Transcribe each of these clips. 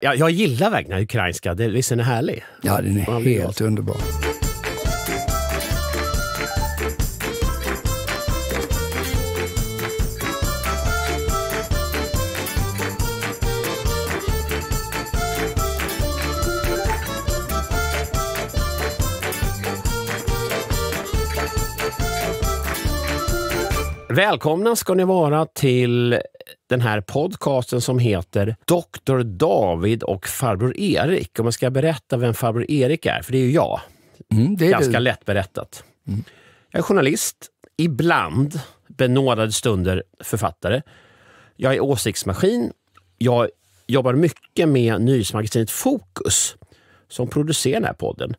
Ja, jag gillar verkligen den ukrainska. visst är den härlig? Ja, den är helt underbar. Välkomna ska ni vara till den här podcasten som heter Dr David och farbror Erik. Om jag ska berätta vem farbror Erik är, för det är ju jag. Mm, det är Ganska det. lätt berättat. Mm. Jag är journalist, ibland benådade stunder författare. Jag är åsiktsmaskin. Jag jobbar mycket med nyhetsmagasinet Fokus som producerar den här podden.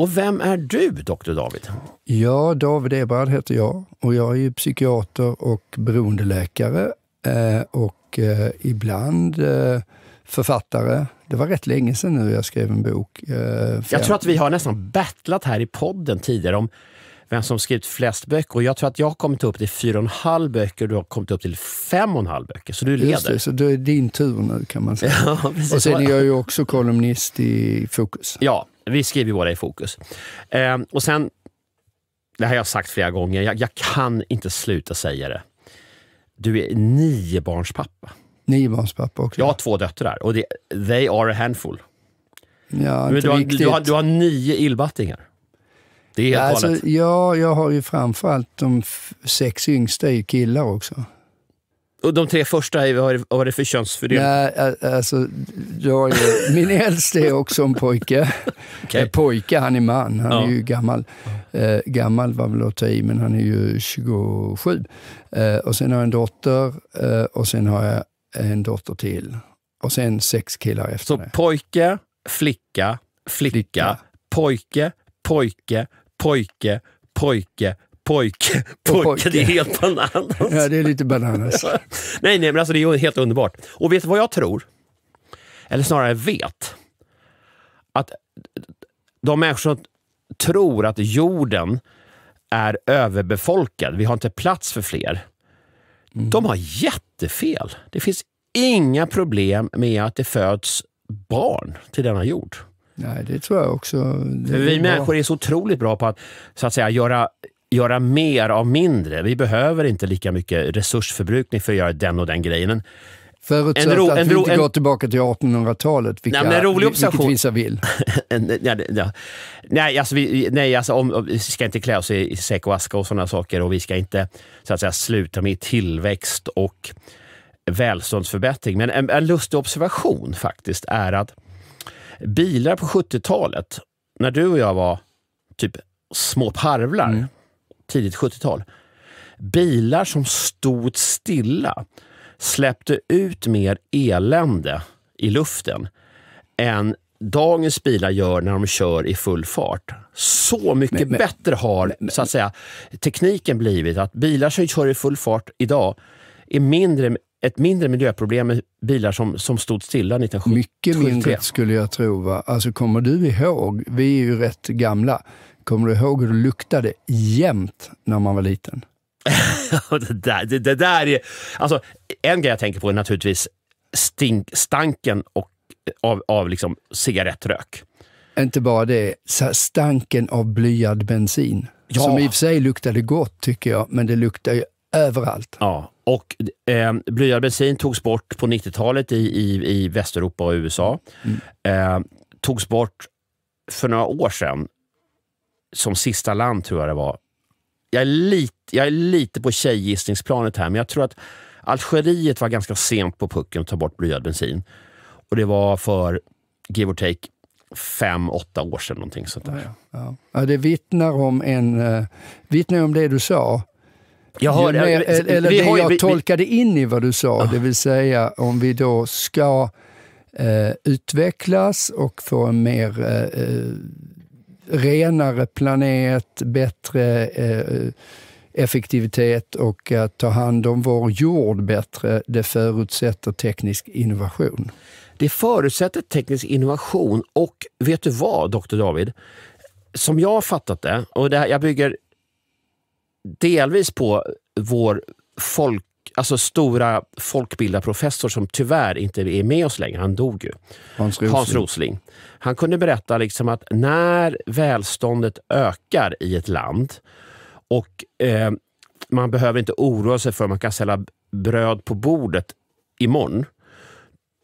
Och vem är du, doktor David? Ja, David Eberhard heter jag och jag är ju psykiater och beroendeläkare eh, och eh, ibland eh, författare. Det var rätt länge sedan nu jag skrev en bok. Jag tror att vi har nästan battlat här i podden tidigare om vem som skrivit flest böcker. Och jag tror att jag har kommit upp till fyra och en halv böcker och du har kommit upp till fem och en halv böcker. Så du leder. Just det, så det är din tur nu kan man säga. Ja, och sen är jag ju också kolumnist i Fokus. Ja, vi skriver båda i fokus. Eh, och sen, det här har jag sagt flera gånger, jag, jag kan inte sluta säga det. Du är niobarnspappa. Niobarnspappa också. Jag har två döttrar och det, they are a handful. Ja, du, har, du, har, du har nio illbattingar. Det är helt alltså, galet. Ja, jag har ju framförallt de sex yngsta är killar också. Och de tre första, vad var det för könsfördelning? Nej, alltså, jag är, min äldste är också en pojke. Okay. Eh, pojke, han är man. Han ja. är ju gammal. Eh, gammal var väl att ta i, men han är ju 27. Eh, och sen har jag en dotter eh, och sen har jag en dotter till. Och sen sex killar efter Så det. pojke, flicka, flicka, flicka, pojke, pojke, pojke, pojke, pojke. Pojke, pojke. det är helt bananas. ja, det är lite bananas. nej, nej, men alltså det är helt underbart. Och vet du vad jag tror? Eller snarare vet. Att de människor som tror att jorden är överbefolkad, vi har inte plats för fler. Mm. De har jättefel. Det finns inga problem med att det föds barn till denna jord. Nej, det tror jag också. vi människor är så otroligt bra på att, så att säga, göra göra mer av mindre. Vi behöver inte lika mycket resursförbrukning för att göra den och den grejen. Förutsatt en ro, att vi inte går tillbaka till 1800-talet, vilket vissa vill. nej, nej, nej, alltså, vi, nej alltså, om, vi ska inte klä oss i, i säck och aska och sådana saker och vi ska inte så att säga, sluta med tillväxt och välståndsförbättring. Men en, en lustig observation faktiskt är att bilar på 70-talet, när du och jag var typ små parvlar, mm tidigt 70-tal. Bilar som stod stilla släppte ut mer elände i luften än dagens bilar gör när de kör i full fart. Så mycket men, bättre har men, så att säga, tekniken blivit. Att bilar som kör i full fart idag är mindre, ett mindre miljöproblem än bilar som, som stod stilla 1973. Mycket mindre skulle jag tro. Va? Alltså, kommer du ihåg? Vi är ju rätt gamla. Kommer du ihåg hur det luktade jämt när man var liten? det, där, det, det, där är... Alltså, en grej jag tänker på är naturligtvis stink, stanken och, av, av liksom cigarettrök. Inte bara det, stanken av blyad bensin. Ja. Som i och för sig luktade gott, tycker jag, men det luktar ju överallt. Ja, och eh, blyad bensin togs bort på 90-talet i, i, i Västeuropa och USA. Mm. Eh, togs bort för några år sedan som sista land, tror jag det var. Jag är lite, jag är lite på tjejgissningsplanet här, men jag tror att Algeriet var ganska sent på pucken att ta bort blyad bensin. Och det var för, give or take, fem, åtta år sedan. Någonting sånt där. Ja, ja. ja det vittnar om, en, eh, vittnar om det du sa. Jag hör, mer, jag, vi, eller det jag vi, tolkade in i vad du sa, det vill säga om vi då ska eh, utvecklas och få en mer eh, eh renare planet, bättre eh, effektivitet och att ta hand om vår jord bättre, det förutsätter teknisk innovation. Det förutsätter teknisk innovation och vet du vad, doktor David? Som jag har fattat det, och det här, jag bygger delvis på vår folk alltså, stora folkbildarprofessor som tyvärr inte är med oss längre, han dog ju. Hans Rosling. Hans Rosling. Han kunde berätta liksom att när välståndet ökar i ett land och eh, man behöver inte oroa sig för att man kan sälja bröd på bordet imorgon.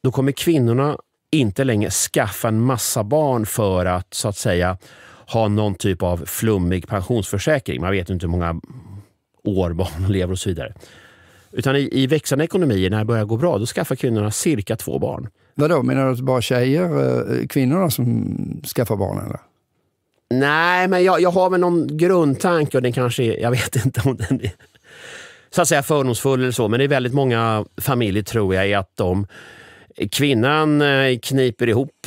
Då kommer kvinnorna inte längre skaffa en massa barn för att så att säga ha någon typ av flummig pensionsförsäkring. Man vet inte hur många år barnen lever och så vidare. Utan i, i växande ekonomier, när det börjar gå bra, då skaffar kvinnorna cirka två barn. Vadå, menar du att bara tjejer, eh, kvinnorna som skaffar barn? Eller? Nej, men jag, jag har väl någon grundtanke och den kanske är, jag vet inte om den är så att säga fördomsfull eller så, men det är väldigt många familjer tror jag är att de kvinnan eh, kniper ihop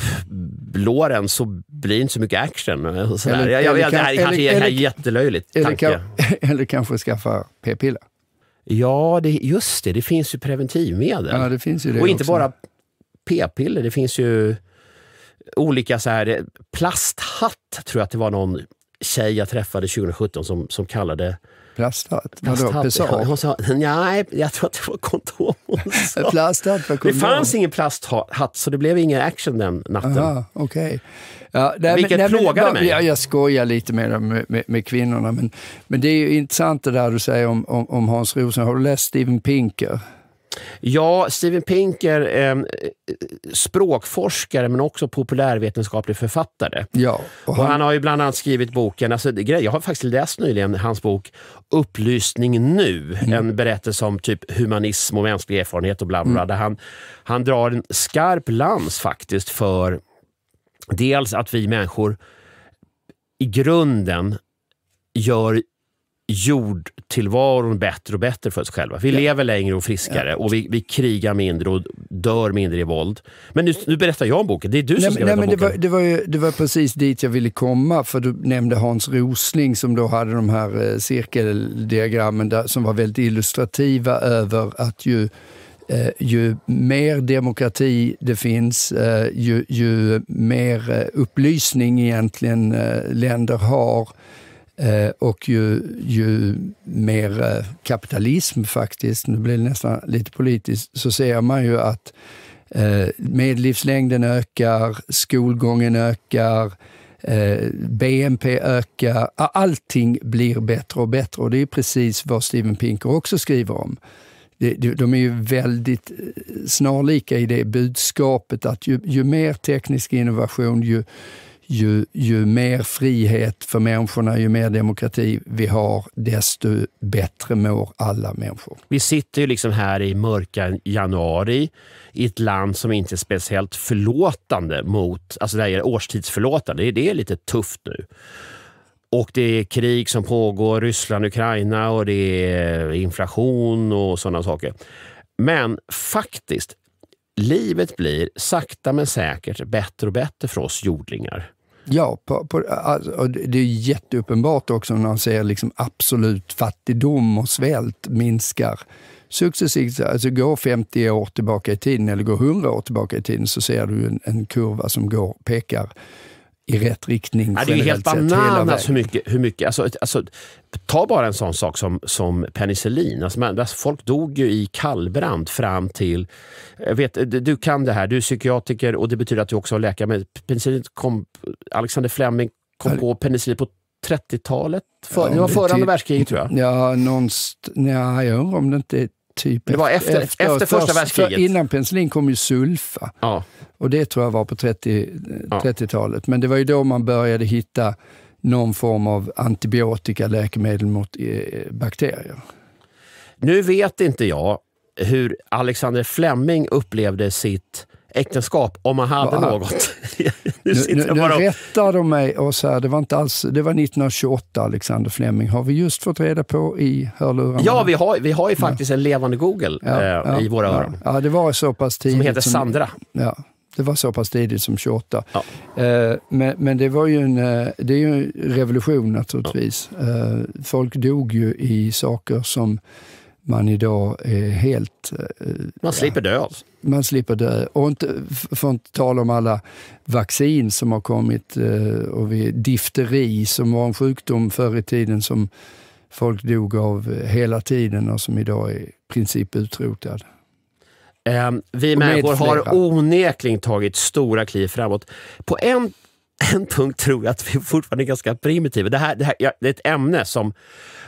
låren så blir det inte så mycket action. Eh, eller, jag, jag, eller, det här eller, kanske är eller, jättelöjligt tanke. Eller, eller kanske skaffa p-piller. Ja, det, just det. Det finns ju preventivmedel. Ja, det finns ju det och inte också. bara p-piller. Det finns ju olika så här, plasthatt, tror jag att det var någon tjej jag träffade 2017 som, som kallade Plastat? Plastat? Pesar? Hon sa, nej, jag tror att det var kondom Plastat var kondom. Det fanns ingen plasthatt, så det blev ingen action den natten. Aha, okay. ja, nej, Vilket nej, plågade men, mig. Ja, jag skojar lite med, med, med, kvinnorna, men, men det är ju intressant det där du säger om, om, om Hans Rosen. Har du läst Steven Pinker? Ja, Steven Pinker, eh, språkforskare men också populärvetenskaplig författare. Ja, och han... Och han har ju bland annat skrivit boken, alltså, jag har faktiskt läst nyligen hans bok Upplysning nu, mm. en berättelse om typ humanism och mänsklig erfarenhet och bla bla, mm. där han, han drar en skarp lans faktiskt för dels att vi människor i grunden gör jordtillvaron bättre och bättre för oss själva. Vi ja. lever längre och friskare ja. och vi, vi, krigar mindre och dör mindre i våld. Men nu, nu berättar jag om boken, det är du nej, som ska nej, berätta om boken. Det var, det, var ju, det var precis dit jag ville komma, för du nämnde Hans Rosling som då hade de här eh, cirkeldiagrammen där, som var väldigt illustrativa över att ju Eh, ju mer demokrati det finns, eh, ju, ju, mer eh, upplysning egentligen eh, länder har, Eh, och ju, ju mer eh, kapitalism faktiskt, nu blir det nästan lite politiskt, så ser man ju att eh, medellivslängden ökar, skolgången ökar, BNP ökar, allting blir bättre och bättre och det är precis vad Steven Pinker också skriver om. De är ju väldigt snarlika i det budskapet att ju, ju mer teknisk innovation, ju, ju, ju mer frihet för människorna, ju mer demokrati vi har, desto bättre mår alla människor. Vi sitter ju liksom här i mörka januari i ett land som inte är speciellt förlåtande mot, alltså det här årstidsförlåtande, det är lite tufft nu. Och det är krig som pågår, Ryssland, Ukraina och det är inflation och sådana saker. Men faktiskt, livet blir sakta men säkert bättre och bättre för oss jordlingar. Ja, på, på, alltså, det är jätteuppenbart också när man ser liksom absolut fattigdom och svält minskar successivt, alltså går 50 år tillbaka i tiden eller går 100 år tillbaka i tiden så ser du en, en kurva som går, pekar i rätt riktning. Ja, det är helt bananas hur mycket, hur mycket alltså, alltså, ta bara en sån sak som, som penicillin. Alltså, man, alltså, folk dog ju i kallbrand fram till... Jag vet, du kan det här, du är psykiatriker och det betyder att du också har läkare. Men penicillin kom, Alexander Fleming kom på penicillin på 30-talet? ja, det var före andra typ- världskriget tror jag. Ja, någonst, ja, jag undrar om det inte är typ. Det var efter, efter, efter första världskriget? För innan penicillin kom ju sulfa. Ja. Och det tror jag var på 30, 30-talet. Men det var ju då man började hitta någon form av antibiotika, läkemedel mot eh, bakterier. Nu vet inte jag hur Alexander Fleming upplevde sitt äktenskap om man hade Va? något. nu, nu, nu och... rättar de mig och säger det var inte alls, det var 1928 Alexander Fleming har vi just fått reda på i hörlurarna. Ja, vi har, vi har ju faktiskt ja. en levande Google ja, eh, ja, i våra öron. Ja, det var så pass tidigt. Som heter Sandra. Som, ja, det var så pass tidigt som 28. Eh, men, men det var ju en, eh, det är ju en revolution naturligtvis. Eh, folk dog ju i saker som man idag är eh, helt... Eh, man slipper dö alltså. Man slipper dö. Och inte, för att inte tala om alla vaccin som har kommit. Eh, och vi, difteri som var en sjukdom förr i tiden som folk dog av hela tiden och som idag är i princip utrotad. Ehm, vi människor har onekligen tagit stora kliv framåt. På en en punkt tror jag att vi fortfarande är ganska primitiva. Det här, det här det är ett ämne som,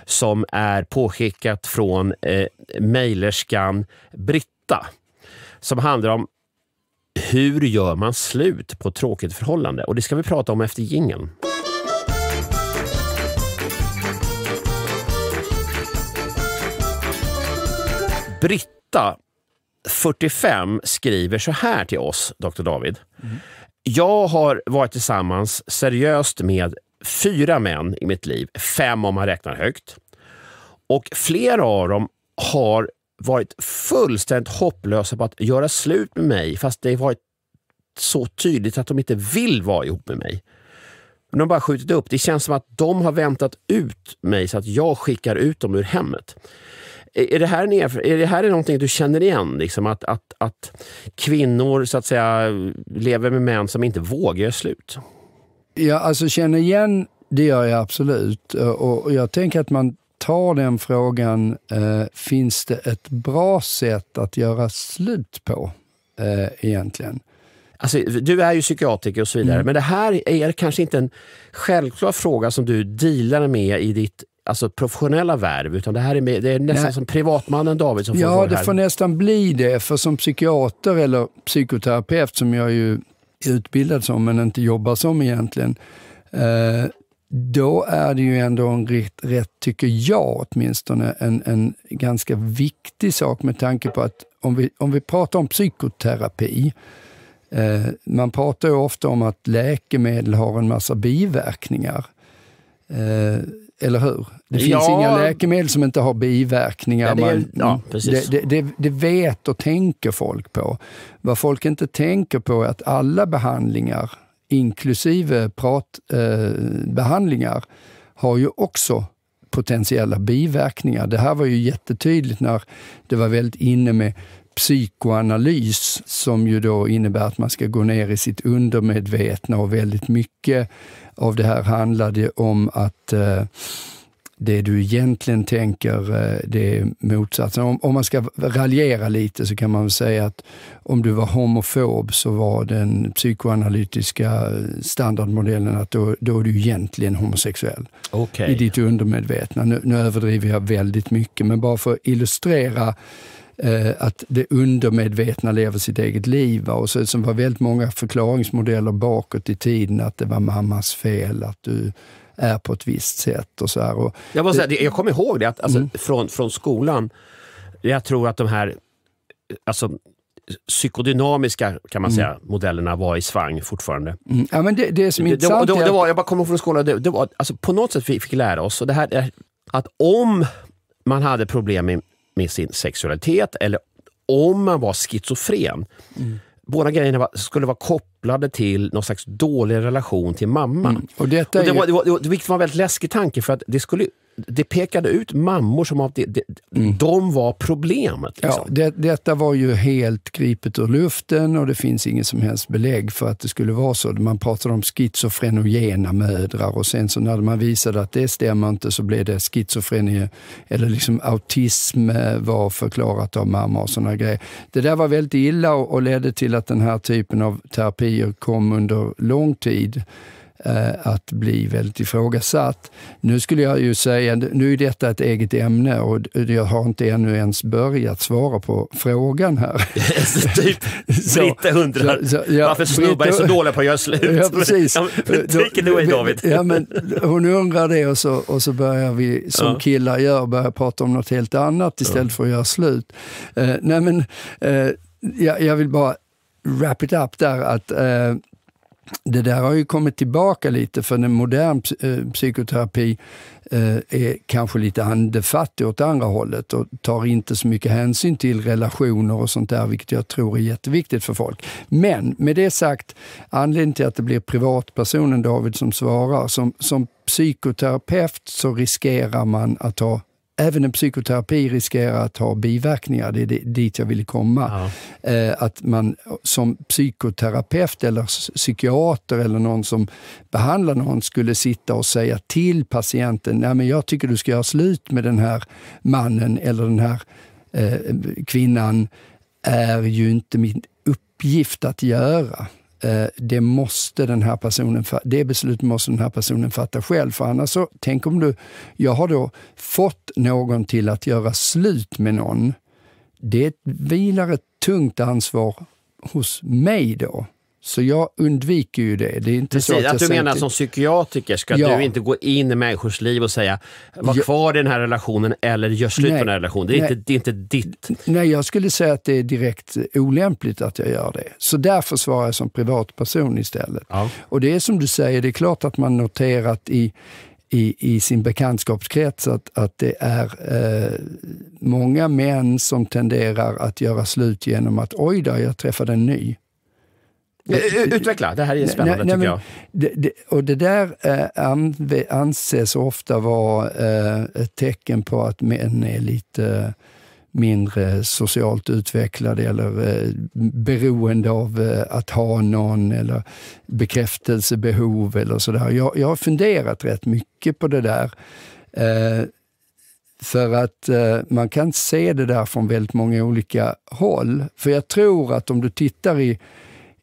som är påskickat från eh, mejlerskan Britta som handlar om hur gör man slut på ett tråkigt förhållande? Och Det ska vi prata om efter jingeln. Britta, 45, skriver så här till oss, Dr David. Mm. Jag har varit tillsammans seriöst med fyra män i mitt liv. Fem om man räknar högt. Och flera av dem har varit fullständigt hopplösa på att göra slut med mig fast det varit så tydligt att de inte vill vara ihop med mig. Men de har bara skjutit upp. Det känns som att de har väntat ut mig så att jag skickar ut dem ur hemmet. Är det här, en är det här någonting du känner igen? Liksom att, att, att kvinnor så att säga, lever med män som inte vågar göra slut? Ja, alltså känner igen, det gör jag absolut. Och jag tänker att man tar den frågan, eh, finns det ett bra sätt att göra slut på eh, egentligen? Alltså, du är ju psykiatriker och så vidare, mm. men det här är kanske inte en självklar fråga som du dealar med i ditt alltså professionella värv, utan det här är, med, det är nästan Nej. som privatmannen David som får Ja, det, det får nästan bli det. För som psykiater eller psykoterapeut, som jag ju är utbildad som men inte jobbar som egentligen, eh, då är det ju ändå en rätt, rätt tycker jag åtminstone, en, en ganska viktig sak med tanke på att om vi, om vi pratar om psykoterapi, eh, man pratar ju ofta om att läkemedel har en massa biverkningar. Eh, eller hur? Det finns ja. inga läkemedel som inte har biverkningar. det, är, Man, ja, mm, det, det, det, vet och tänker folk på. Vad folk inte tänker på är att alla behandlingar, inklusive pratbehandlingar, eh, har ju också potentiella biverkningar. Det här var ju jättetydligt när det var väldigt inne med psykoanalys som ju då innebär att man ska gå ner i sitt undermedvetna och väldigt mycket av det här handlade om att eh, det du egentligen tänker, eh, det är motsatsen. Om, om, man ska raljera lite så kan man säga att om du var homofob så var den psykoanalytiska standardmodellen att då, då är du egentligen homosexuell. Okay. I ditt undermedvetna. Nu, nu överdriver jag väldigt mycket, men bara för att illustrera eh, att det undermedvetna lever sitt eget liv. Va? Och så, som var väldigt många förklaringsmodeller bakåt i tiden, att det var mammas fel, att du är på ett visst sätt. Och så här. Och jag, måste säga, jag kommer ihåg det, att, alltså, mm. från, från skolan. Jag tror att de här alltså, psykodynamiska kan man mm. säga, modellerna var i svang fortfarande. Mm. Ja, men det, det som är intressant det, det, det, var, Jag bara kommer från skolan, det, det var, alltså, på något sätt vi fick lära oss och det här, att om man hade problem med, med sin sexualitet eller om man var schizofren, mm båda grejerna var, skulle vara kopplade till någon slags dålig relation till mamma. Mm. Och, detta och det, är... var, det, var, det var en väldigt läskig tanke, för att det skulle det pekade ut mammor som att det, det, mm. de var problemet. Liksom. Ja, det, detta var ju helt gripet ur luften och det finns inget som helst belägg för att det skulle vara så. Man pratade om schizofrenogena mödrar och sen så när man visade att det stämmer inte så blev det schizofreni eller liksom autism eh, var förklarat av mamma och sådana grejer. Det där var väldigt illa och, och ledde till att den här typen av terapier kom under lång tid. Eh, att bli väldigt ifrågasatt. Nu skulle jag ju säga, nu är detta ett eget ämne och jag har inte ännu ens börjat svara på frågan här. typ, Britta undrar, så, så, ja, varför snubbar är så dåliga på att göra slut? Ja, precis. ja, men, away, David. ja, men, hon undrar det och så, och så börjar vi, som ja. killar gör, börja prata om något helt annat istället ja. för att göra slut. Uh, nej men, uh, jag, jag, vill bara wrap it up där att uh, det där har ju kommit tillbaka lite, för den modern eh, psykoterapi eh, är kanske lite andefattig åt andra hållet och tar inte så mycket hänsyn till relationer och sånt där, vilket jag tror är jätteviktigt för folk. Men med det sagt, anledningen till att det blir privatpersonen David som svarar, som, som psykoterapeut så riskerar man att ha även en psykoterapi riskerar att ha biverkningar. Det är dit jag vill komma. Ja. Eh, att man som psykoterapeut eller psykiater eller någon som behandlar någon skulle sitta och säga till patienten, Nej, men jag tycker du ska göra slut med den här mannen eller den här eh, kvinnan, är ju inte min uppgift att göra. Eh, det måste den här personen, det beslutet måste den här personen fatta själv. För annars så, tänk om du, jag har då fått någon till att göra slut med någon. Det vilar ett tungt ansvar hos mig då. Så jag undviker ju det. det är inte Precis, så att, att du menar att som psykiatriker ska ja. du inte gå in i människors liv och säga var kvar i den här relationen eller gör slut Nej. på den här relationen. Det är, inte, det är inte ditt. Nej, jag skulle säga att det är direkt olämpligt att jag gör det. Så därför svarar jag som privatperson istället. Ja. Och det är som du säger, det är klart att man noterat i i, i sin bekantskapskrets att, att det är eh, många män som tenderar att göra slut genom att oj då, jag träffade en ny. Eh, eh, utveckla, det här är spännande nej, nej, tycker men, jag. Det, och det där eh, anses ofta vara eh, ett tecken på att män är lite mindre socialt utvecklade eller eh, beroende av eh, att ha någon eller bekräftelsebehov eller sådär. Jag, jag har funderat rätt mycket på det där. Eh, för att eh, man kan se det där från väldigt många olika håll. För jag tror att om du tittar i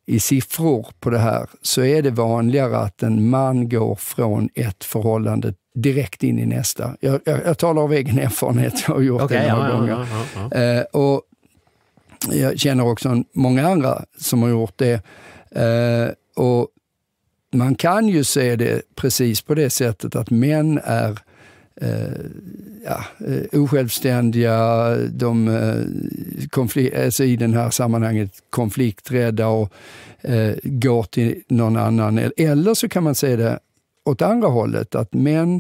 i siffror på det här så är det vanligare att en man går från ett förhållande direkt in i nästa. Jag, jag, jag talar av egen erfarenhet, jag har gjort okay, det några ja, gånger. Ja, ja, eh, och jag känner också många andra som har gjort det. Eh, och man kan ju se det precis på det sättet att män är eh, ja, eh, osjälvständiga, de, eh, konflikt, alltså eh, i det här sammanhanget konflikträdda och eh, går till någon annan. Eller så kan man se det åt andra hållet, att män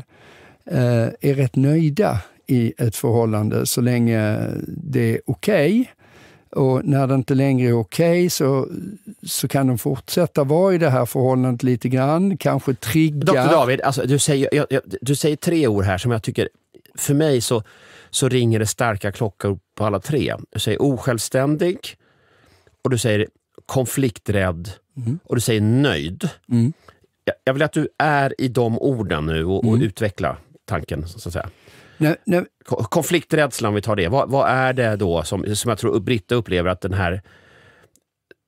eh, är rätt nöjda i ett förhållande så länge det är okej. Okay. Och när det inte längre är okej okay så, så kan de fortsätta vara i det här förhållandet lite grann, kanske trigga... Dr David, alltså, du, säger, jag, jag, du säger tre ord här som jag tycker, för mig så, så ringer det starka klockor på alla tre. Du säger osjälvständig, och du säger konflikträdd mm. och du säger nöjd. Mm. Jag, jag vill att du är i de orden nu och, mm. utveckla tanken. Så att säga. Nu, nu. Konflikträdslan, om vi tar det. Vad, vad, är det då som, som jag tror Britta upplever att den här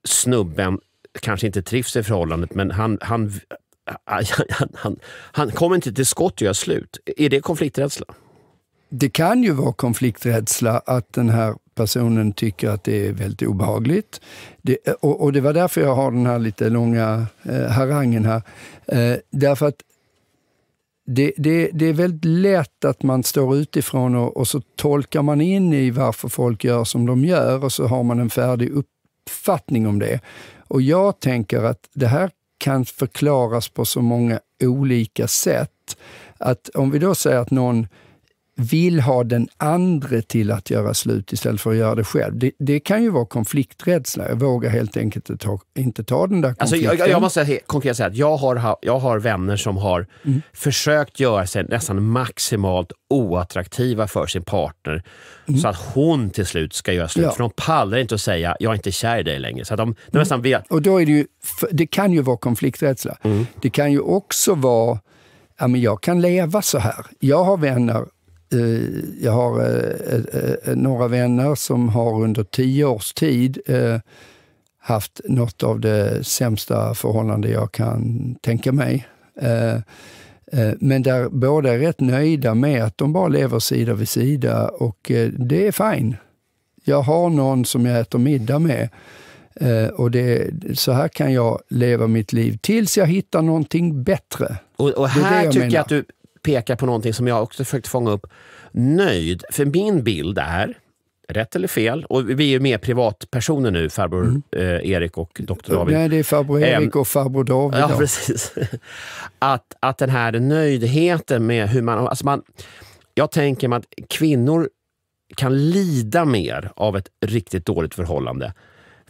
snubben kanske inte trivs i förhållandet, men han, han, han, han, han kommer inte till skott och gör slut. Är det konflikträdsla? Det kan ju vara konflikträdsla att den här personen tycker att det är väldigt obehagligt. Det, och, och, det var därför jag har den här lite långa eh, harangen här. Eh, därför att det, det, det, är väldigt lätt att man står utifrån och, och så tolkar man in i varför folk gör som de gör och så har man en färdig uppfattning om det. Och jag tänker att det här kan förklaras på så många olika sätt. Att om vi då säger att någon vill ha den andre till att göra slut istället för att göra det själv. Det, det kan ju vara konflikträdsla. Jag vågar helt enkelt inte ta, inte ta den där konflikten. Alltså, jag, jag måste säga, konkret säga att jag har, jag har vänner som har mm. försökt göra sig nästan maximalt oattraktiva för sin partner mm. så att hon till slut ska göra slut. Ja. För de pallar inte att säga jag är inte kär i dig längre. Så att de, de mm. nästan vet. Och då är det, ju, det kan ju vara konflikträdsla. Mm. Det kan ju också vara ja, jag kan leva så här. Jag har vänner Eh, jag har eh, eh, några vänner som har under tio års tid haft något av det sämsta förhållande jag kan tänka mig. Men där båda är rätt nöjda med att de bara lever sida vid sida och det är fine. Jag har någon som jag äter middag med och det, så här kan jag leva mitt liv tills jag hittar någonting bättre. Och, och här det det jag tycker menar. jag att du pekar på någonting som jag också försökt fånga upp. Nöjd. För min bild är, rätt eller fel, och vi är ju mer privatpersoner nu, farbror mm. eh, Erik och doktor David. Nej, det är farbror Erik och farbror David. Ja, precis. Att, att den här nöjdheten med hur man... Alltså man jag tänker mig att kvinnor kan lida mer av ett riktigt dåligt förhållande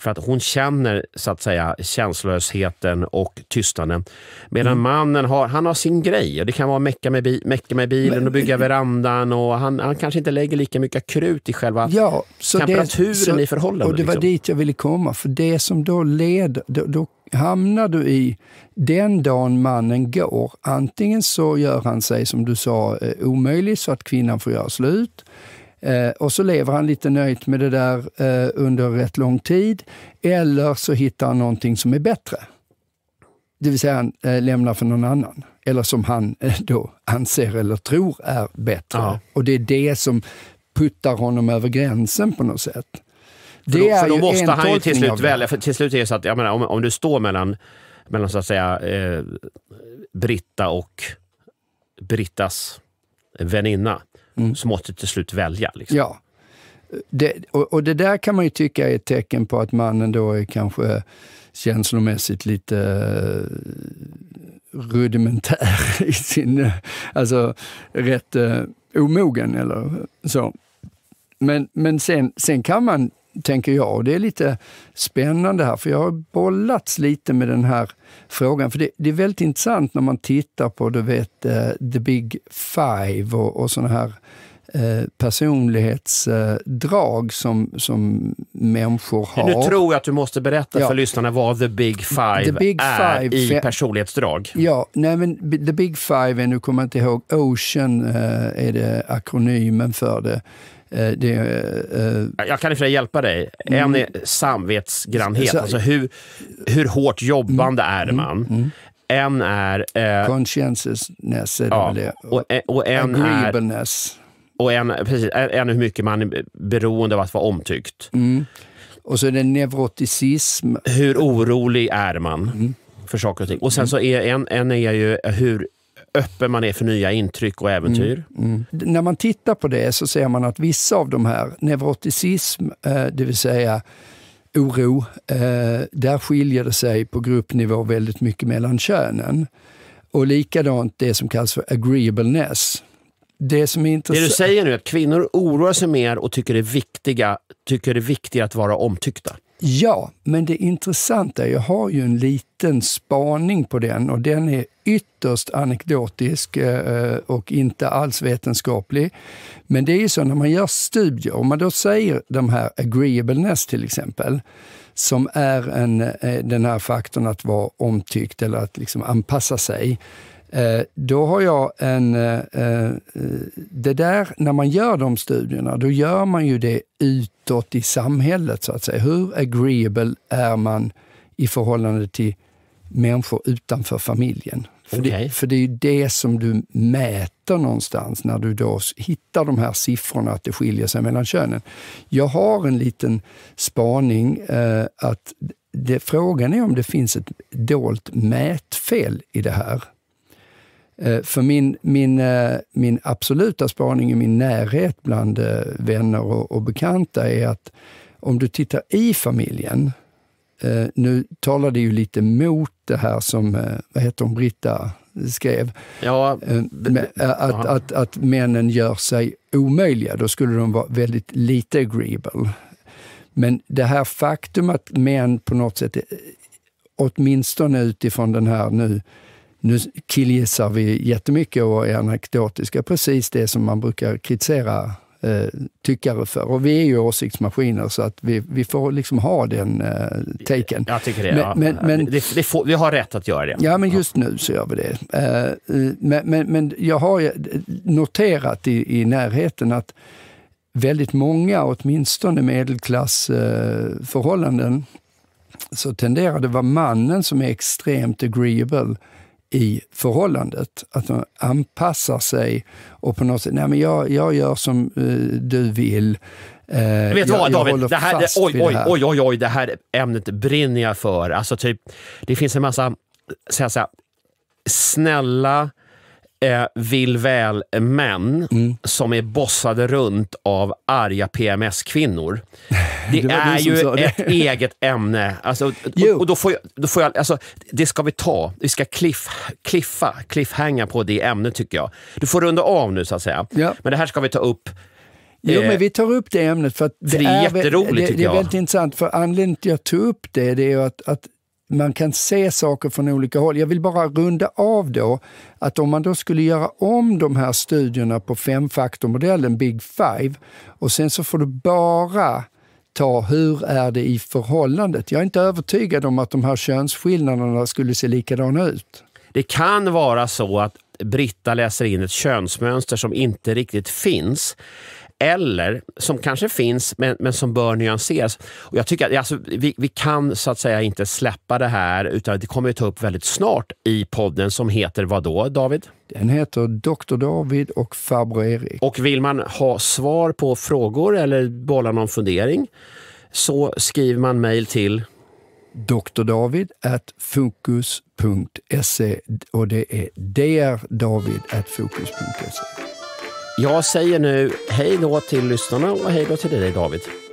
för att hon känner så att säga känslolösheten och tystnaden. Medan mm. mannen har, han har sin grej. Det kan vara mecka med, bi, mecka med bilen och bygga verandan. Och han, han kanske inte lägger lika mycket krut i själva ja, temperaturen det, så, i förhållandet. Och det var liksom. dit jag ville komma. För det som då leder, då, då hamnar du i den dagen mannen går, antingen så gör han sig som du sa eh, omöjlig så att kvinnan får göra slut. Eh, och så lever han lite nöjt med det där eh, under rätt lång tid. Eller så hittar han någonting som är bättre. Det vill säga han eh, lämnar för någon annan. Eller som han eh, då anser eller tror är bättre. Ja. Och det är det som puttar honom över gränsen på något sätt. För då, för då, måste han ju till slut välja. För till slut är det så att, jag menar, om, om du står mellan, mellan så att säga eh, Britta och Brittas väninna mm. så måste du till slut välja. Liksom. Ja. Det, och, och, det där kan man ju tycka är ett tecken på att mannen då är kanske känslomässigt lite eh, rudimentär i sin, eh, alltså rätt uh, omogen eller så. Men, men sen, sen kan man tänker jag. Och det är lite spännande här, för jag har bollats lite med den här frågan. För det, det är väldigt intressant när man tittar på, du vet, eh, the big five och, och sådana här eh, personlighetsdrag som, som människor har. Nu tror jag att du måste berätta ja. för lyssnarna vad the big five the big är five, i personlighetsdrag. Ja, nej men the big five, är, nu kommer jag inte ihåg, Ocean eh, är det akronymen för det. Eh, det, eh, eh, jag kan i hjälpa dig. En mm. är samvetsgrannhet, alltså hur, hur hårt jobbande mm, är mm. man? Mm, en är... Eh, Conscientiousness är ja, det. Och, eh, och en Agreeableness. Är, och en, precis, en är hur mycket man är beroende av att vara omtyckt. Mm. Och så är det neuroticism. Hur orolig är man? Mm. för saker och ting. Och sen så är en, en är ju hur öppen man är för nya intryck och äventyr. Mm, mm. När man tittar på det så ser man att vissa av de här, neuroticism, eh, det vill säga oro, eh, där skiljer det sig på gruppnivå väldigt mycket mellan könen. Och likadant det som kallas för agreeableness. Det, som är det du säger nu är att kvinnor oroar sig mer och tycker det är viktiga, viktigt att vara omtyckta. Ja, men det intressanta, är... jag har ju en liten spaning på den och den är ytterst anekdotisk eh, eh, och inte alls vetenskaplig. Men det är ju så när man gör studier, om man då säger de här agreeableness till exempel, som är en, eh, den här faktorn att vara omtyckt eller att liksom anpassa sig. Eh, då har jag en... Eh, eh, det där, när man gör de studierna, då gör man ju det utåt i samhället, så att säga. Hur agreeable är man i förhållande till människor utanför familjen? För, okay. det, för det är ju det som du mäter någonstans när du då hittar de här siffrorna, att det skiljer sig mellan könen. Jag har en liten spaning eh, att det, frågan är om det finns ett dolt mätfel i det här. Eh, för min, min, eh, min absoluta spaning i min närhet bland eh, vänner och, och bekanta är att om du tittar i familjen, nu talar det ju lite mot det här som, vad heter hon, Britta skrev, ja, att, att, att männen gör sig omöjliga. Då skulle de vara väldigt lite agreeable. Men det här faktum att män på något sätt, åtminstone utifrån den här nu nu killgissar vi jättemycket och är anekdotiska, precis det som man brukar kritisera eh, tyckare för. Och vi är ju åsiktsmaskiner så att vi, vi får liksom ha den eh, taken. Jag tycker det. Men, ja. men, men det, det får, vi har rätt att göra det. Ja, men just nu så gör vi det. Eh, eh men, men, men, jag har noterat i, i närheten att väldigt många, åtminstone medelklassförhållanden, eh, så tenderar det vara mannen som är extremt agreeable i förhållandet. Att man anpassar sig och på något sätt, nej men jag, jag gör som uh, du vill. Uh, vet eh, du vad David, det här, det, oj, oj, här. oj, oj, oj, det här ämnet brinner jag för. Alltså typ, det finns en massa, så här, så här, snälla, eh, vill väl män mm. som är bossade runt av arga PMS-kvinnor. Det, det är ju ett eget ämne. Alltså, och, och, då får jag, då får jag, alltså, det ska vi ta. Vi ska cliff, cliffa, cliffhanga på det ämnet tycker jag. Du får runda av nu så att säga. Ja. Men det här ska vi ta upp Jo, men eh, vi tar upp det ämnet för att det, det är, är jätteroligt det, jag. det är väldigt intressant, för anledningen till att jag tog upp det, det är att, att man kan se saker från olika håll. Jag vill bara runda av då att om man då skulle göra om de här studierna på femfaktormodellen, Big Five, och sen så får du bara ta hur är det i förhållandet. Jag är inte övertygad om att de här könsskillnaderna skulle se likadana ut. Det kan vara så att Britta läser in ett könsmönster som inte riktigt finns eller som kanske finns men, men som bör nyanseras. Och jag tycker att, alltså, vi, vi kan så att säga inte släppa det här utan det kommer vi ta upp väldigt snart i podden som heter vad då David? Den heter Dr David och Farbror Erik. Och vill man ha svar på frågor eller bolla någon fundering så skriver man mejl till drdavid.fokus.se och det är drdavid.fokus.se. Jag säger nu hej då till lyssnarna och hej då till dig David.